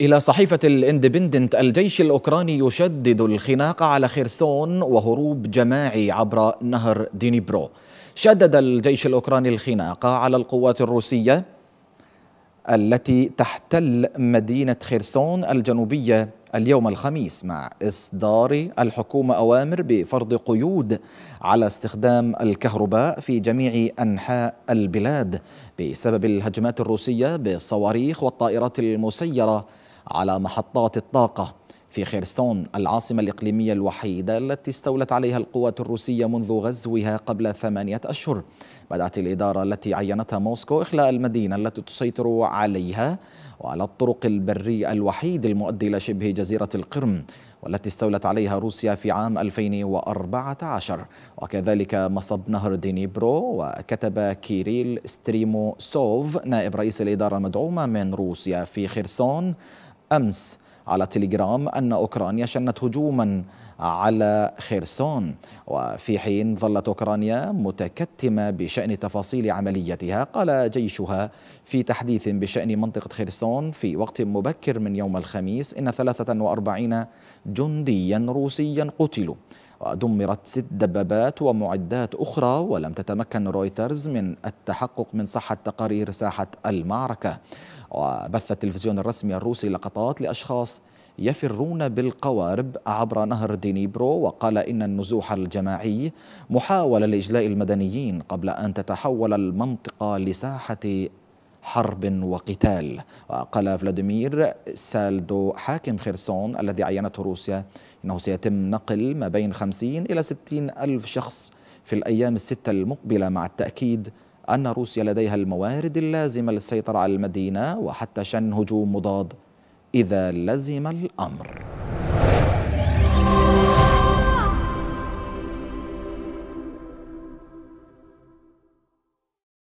إلى صحيفة الاندبندنت الجيش الأوكراني يشدد الخناق على خيرسون وهروب جماعي عبر نهر دينيبرو شدد الجيش الأوكراني الخناق على القوات الروسية التي تحتل مدينة خيرسون الجنوبية اليوم الخميس مع إصدار الحكومة أوامر بفرض قيود على استخدام الكهرباء في جميع أنحاء البلاد بسبب الهجمات الروسية بالصواريخ والطائرات المسيرة على محطات الطاقة في خيرسون العاصمة الإقليمية الوحيدة التي استولت عليها القوات الروسية منذ غزوها قبل ثمانية أشهر بدأت الإدارة التي عينتها موسكو إخلاء المدينة التي تسيطر عليها وعلى الطرق البري الوحيد المؤدي إلى شبه جزيرة القرم والتي استولت عليها روسيا في عام 2014 وكذلك مصب نهر دينيبرو وكتب كيريل ستريمو سوف نائب رئيس الإدارة المدعومة من روسيا في خرسون أمس على تليجرام أن أوكرانيا شنت هجوما على خيرسون وفي حين ظلت أوكرانيا متكتمة بشأن تفاصيل عمليتها قال جيشها في تحديث بشأن منطقة خيرسون في وقت مبكر من يوم الخميس إن 43 جنديا روسيا قتلوا ودمرت ست دبابات ومعدات أخرى ولم تتمكن رويترز من التحقق من صحة تقارير ساحة المعركة وبث التلفزيون الرسمي الروسي لقطات لأشخاص يفرون بالقوارب عبر نهر دينيبرو وقال إن النزوح الجماعي محاولة لإجلاء المدنيين قبل أن تتحول المنطقة لساحة حرب وقتال وقال فلاديمير سالدو حاكم خيرسون الذي عينته روسيا إنه سيتم نقل ما بين 50 إلى 60 ألف شخص في الأيام الستة المقبلة مع التأكيد أن روسيا لديها الموارد اللازمة للسيطرة على المدينة وحتى شن هجوم مضاد إذا لزم الأمر